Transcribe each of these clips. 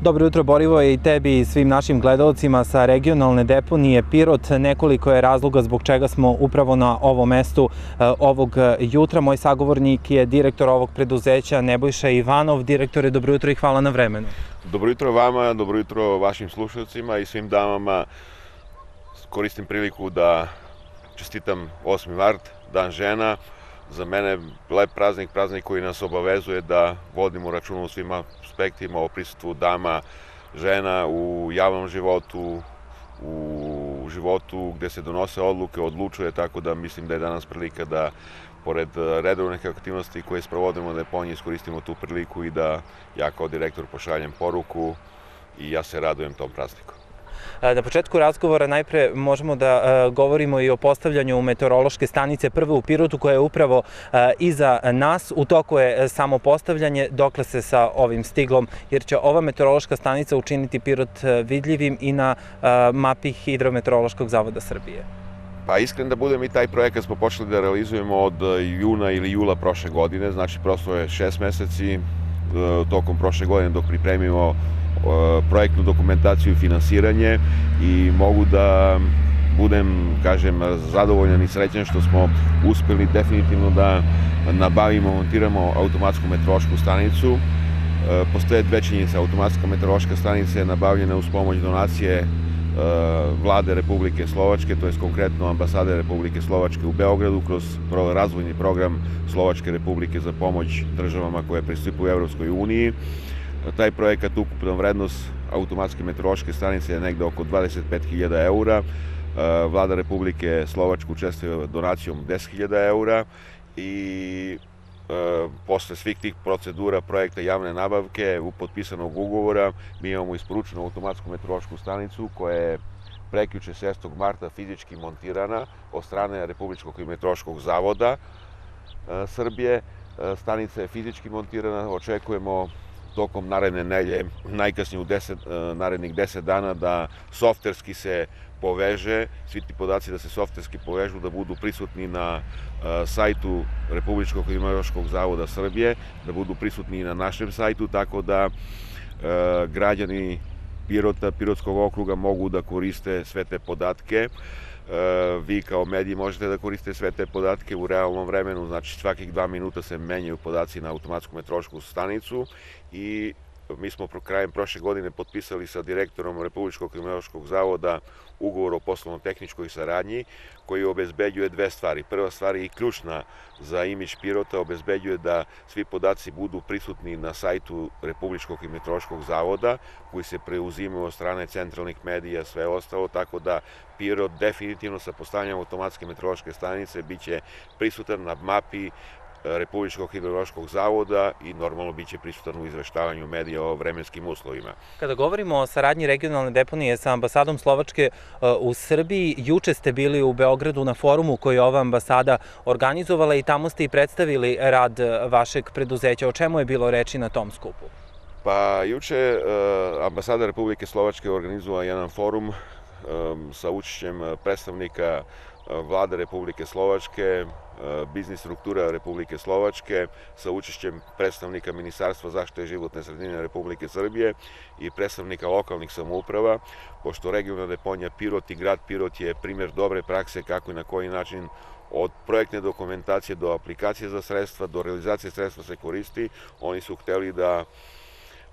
Dobro jutro Borivo je i tebi i svim našim gledalcima sa regionalne deponije Pirot. Nekoliko je razloga zbog čega smo upravo na ovom mestu eh, ovog eh, jutra. Moj sagovornik je direktor ovog preduzeća Nebojša Ivanov. Direktore, dobro jutro i hvala na vremenu. Dobro jutro vama, dobro jutro vašim slušalcima i svim damama. Koristim priliku da čestitam 8. mart, Dan žena. Za mene lep praznik, praznik koji nas obavezuje da vodimo računa o svima aspektima, o prisutvu dama, žena u javnom životu, u životu gde se donose odluke, odlučuje, tako da mislim da je danas prilika da pored redovnih aktivnosti koje sprovodimo da je iskoristimo tu priliku i da ja kao direktor pošaljem poruku i ja se radujem tom prazniku. Na početku razgovora najpre možemo da govorimo i o postavljanju meteorološke stanice prve u Pirotu koja je upravo iza nas. U toku je samo postavljanje dokle se sa ovim stiglom jer će ova meteorološka stanica učiniti Pirot vidljivim i na mapi Hidrometeorološkog zavoda Srbije. Pa iskren da budem i taj projekat smo počeli da realizujemo od e, juna ili jula prošle godine, znači prosto je šest meseci e, tokom prošle godine dok pripremimo projektnu dokumentaciju i finansiranje i mogu da budem, kažem, zadovoljan i srećan što smo uspeli definitivno da nabavimo, montiramo automatsku meteorološku stanicu. E, postoje dve činjenice. Automatska meteorološka stanica je nabavljena uz pomoć donacije e, vlade Republike Slovačke, to je konkretno ambasade Republike Slovačke u Beogradu, kroz razvojni program Slovačke Republike za pomoć državama koje pristupuju Evropskoj uniji. Taj projekat, ukupna vrednost automatske meteorološke stanice je nekde oko 25.000 eura. E, Vlada Republike Slovačku učestvuje donacijom 10.000 eura i e, posle svih tih procedura projekta javne nabavke, u potpisanog ugovora, mi imamo isporučenu automatsku meteorološku stanicu koja je preključe 6. marta fizički montirana od strane Republičkog i meteorološkog zavoda e, Srbije. stanica je fizički montirana, očekujemo tokom naredne nelje, najkasnije u 10, e, narednih 10 dana, da softverski se poveže, svi ti podaci da se softverski povežu, da budu prisutni na e, sajtu Republičkog klimatološkog zavoda Srbije, da budu prisutni na našem sajtu, tako da e, građani Pirota, Pirotskog okruga mogu da koriste sve te podatke. Eh, vi kao mediji možete da koriste sve te podatke u realnom vremenu, znači svakih dva minuta se menjaju podaci na automatsku metrošku stanicu i mi smo pro krajem prošle godine potpisali sa direktorom Republičkog kriminološkog zavoda ugovor o poslovno-tehničkoj saradnji koji obezbeđuje dve stvari. Prva stvar je i ključna za imidž Pirota, obezbeđuje da svi podaci budu prisutni na sajtu Republičkog i metrološkog zavoda koji se preuzimaju od strane centralnih medija, sve ostalo, tako da Pirot definitivno sa postavljanjem automatske metrološke stanice biće prisutan na mapi Republičkog hidrološkog zavoda i normalno biće prisutan u izveštavanju medija o vremenskim uslovima. Kada govorimo o saradnji regionalne deponije sa ambasadom Slovačke e, u Srbiji, juče ste bili u Beogradu na forumu koji je ova ambasada organizovala i tamo ste i predstavili rad e, vašeg preduzeća. O čemu je bilo reči na tom skupu? Pa juče e, ambasada Republike Slovačke organizovala jedan forum sa učešćem predstavnika vlade Republike Slovačke, Eh, biznis struktura Republike Slovačke sa učešćem predstavnika Ministarstva zaštite životne sredine Republike Srbije i predstavnika lokalnih samouprava, pošto regionalna deponija Pirot i grad Pirot je primjer dobre prakse kako i na koji način od projektne dokumentacije do aplikacije za sredstva, do realizacije sredstva se koristi, oni su hteli da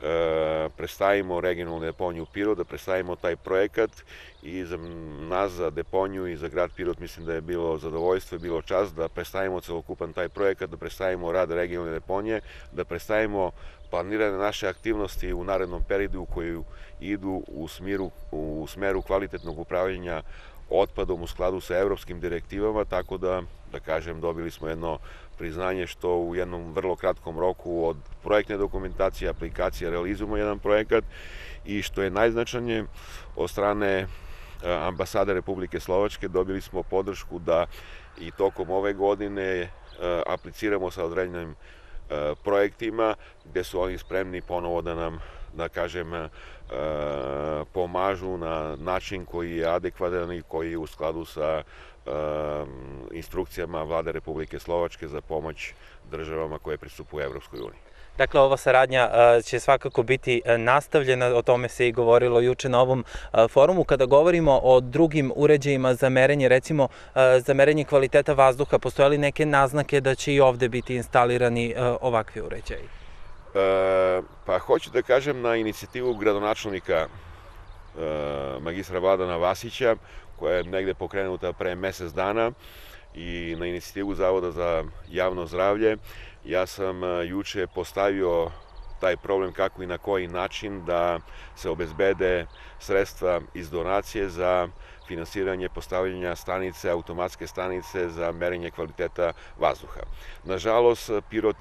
E, predstavimo regionalnu deponiju Pirot, da predstavimo taj projekat i za nas, za deponiju i za grad Pirot mislim da je bilo zadovoljstvo i bilo čast da predstavimo celokupan taj projekat, da predstavimo rad regionalne deponije, da predstavimo planirane naše aktivnosti u narednom periodu u koju idu u, smiru, u smeru kvalitetnog upravljanja otpadom u skladu sa evropskim direktivama, tako da, da kažem, dobili smo jedno priznanje što u jednom vrlo kratkom roku od projektne dokumentacije, aplikacije realizujemo jedan projekat i što je najznačanje od strane e, ambasade Republike Slovačke dobili smo podršku da i tokom ove godine e, apliciramo sa određenim e, projektima gde su oni spremni ponovo da nam da kažem, pomažu na način koji je adekvatan i koji je u skladu sa Um, instrukcijama vlade Republike Slovačke za pomoć državama koje pristupuju Evropskoj uniji. Dakle, ova saradnja uh, će svakako biti uh, nastavljena, o tome se i govorilo juče na ovom uh, forumu. Kada govorimo o drugim uređajima za merenje, recimo za merenje kvaliteta vazduha, postoje li neke naznake da će i ovde biti instalirani ovakvi uređaji? E, pa hoću da kažem na inicijativu gradonačelnika e, magistra Vladana Vasića, koja je negde pokrenuta pre mesec dana i na inicijativu Zavoda za javno zdravlje. Ja sam e, juče postavio taj problem kako i na koji način da se obezbede sredstva iz donacije za finansiranje postavljanja stanice, automatske stanice za merenje kvaliteta vazduha. Nažalost, Pirot,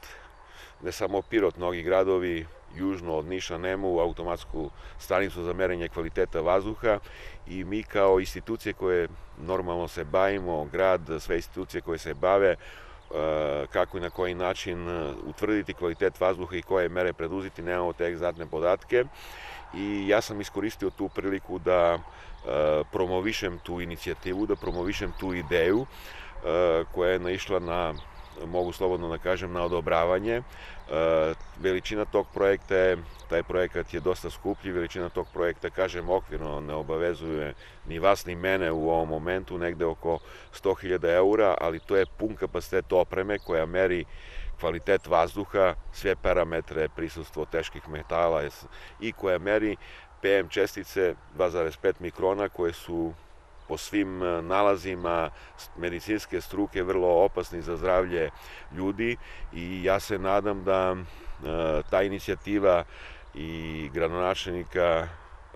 ne samo Pirot, mnogi gradovi južno od Niša Nemu automatsku stanicu za merenje kvaliteta vazduha i mi kao institucije koje normalno se bavimo, grad, sve institucije koje se bave, e, kako i na koji način e, utvrditi kvalitet vazduha i koje mere preduziti, nemamo te egzatne podatke i ja sam iskoristio tu priliku da e, promovišem tu inicijativu, da promovišem tu ideju koja je naišla na mogu slobodno da kažem, na odobravanje. E, veličina tog projekta je, taj projekat je dosta skuplji, veličina tog projekta, kažem, okvirno ne obavezuje ni vas ni mene u ovom momentu, negde oko 100.000 eura, ali to je pun kapacitet opreme koja meri kvalitet vazduha, sve parametre, prisustvo teških metala i koja meri PM čestice 2,5 mikrona koje su po svim e, nalazima medicinske struke vrlo opasni za zdravlje ljudi i ja se nadam da e, ta inicijativa i gradonačelnika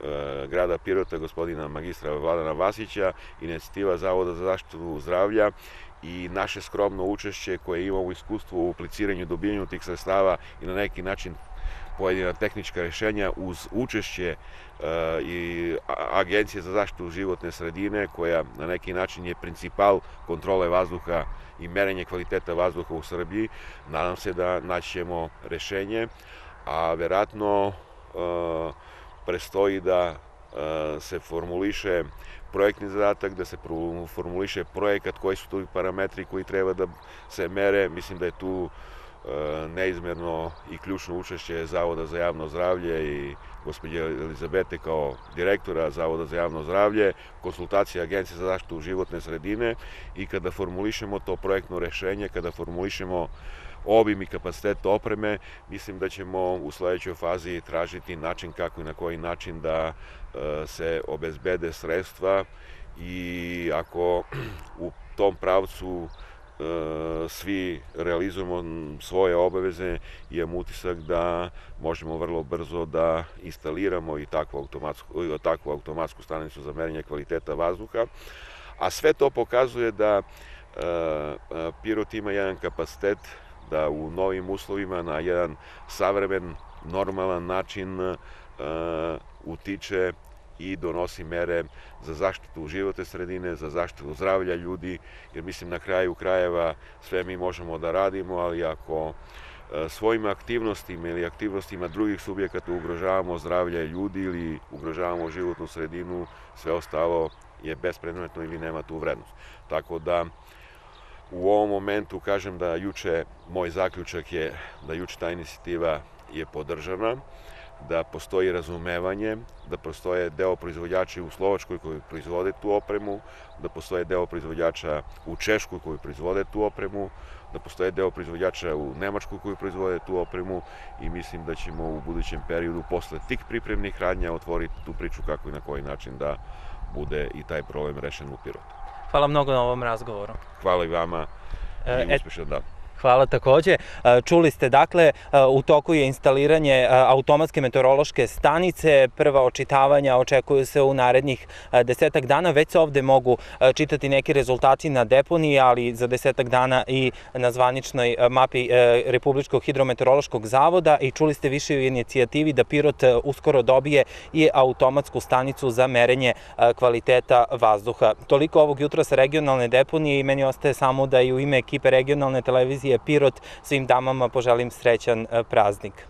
e, grada Pirota, gospodina magistra Vladana Vasića, inicijativa Zavoda za zaštitu zdravlja i naše skromno učešće koje imamo iskustvo u apliciranju, dobijanju tih sredstava i na neki način pojedina tehnička rješenja uz učešće e, i Agencije za zaštitu životne sredine koja na neki način je principal kontrole vazduha i merenje kvaliteta vazduha u Srbiji. Nadam se da naćemo rješenje, a verovatno e, prestoji da e, se formuliše projektni zadatak, da se formuliše projekat, koji su tu parametri koji treba da se mere. Mislim da je tu E, neizmjerno i ključno učešće Zavoda za javno zdravlje i gospođe Elizabete kao direktora Zavoda za javno zdravlje, konsultacija Agencije za zaštitu životne sredine i kada formulišemo to projektno rešenje, kada formulišemo obim i kapacitet opreme, mislim da ćemo u sledećoj fazi tražiti način kako i na koji način da e, se obezbede sredstva i ako u tom pravcu Eh, svi realizujemo svoje obaveze i imam utisak da možemo vrlo brzo da instaliramo i takvu automatsku, takvu automatsku stanicu za merenje kvaliteta vazduha, a sve to pokazuje da eh, Pirot ima jedan kapacitet da u novim uslovima na jedan savremen, normalan način eh, utiče i donosi mere za zaštitu živote sredine, za zaštitu zdravlja ljudi, jer mislim na kraju krajeva sve mi možemo da radimo, ali ako e, svojim aktivnostima ili aktivnostima drugih subjekata ugrožavamo zdravlje ljudi ili ugrožavamo životnu sredinu, sve ostalo je bespredmetno ili nema tu vrednost. Tako da u ovom momentu kažem da juče, moj zaključak je da juče ta inicijativa je podržana da postoji razumevanje, da postoje deo proizvođača u Slovačkoj koji proizvode tu opremu, da postoje deo proizvođača u Češkoj koji proizvode tu opremu, da postoje deo proizvođača u Nemačkoj koji proizvode tu opremu i mislim da ćemo u budućem periodu posle tih pripremnih radnja otvoriti tu priču kako i na koji način da bude i taj problem rešen u Pirotu. Hvala mnogo na ovom razgovoru. Hvala i vama e, i e, uspešan dan. Hvala takođe. E, čuli ste, dakle, e, u toku je instaliranje e, automatske meteorološke stanice. Prva očitavanja očekuju se u narednih desetak dana. Već se ovde mogu čitati neki rezultati na deponiji, ali za desetak dana i na zvaničnoj mapi Republičkog hidrometeorološkog zavoda i čuli ste više u inicijativi da Pirot uskoro dobije i automatsku stanicu za merenje kvaliteta vazduha. Toliko ovog jutra sa regionalne deponije i meni ostaje samo da i u ime ekipe regionalne televizije Matije Pirot, svim damama poželim srećan e, praznik.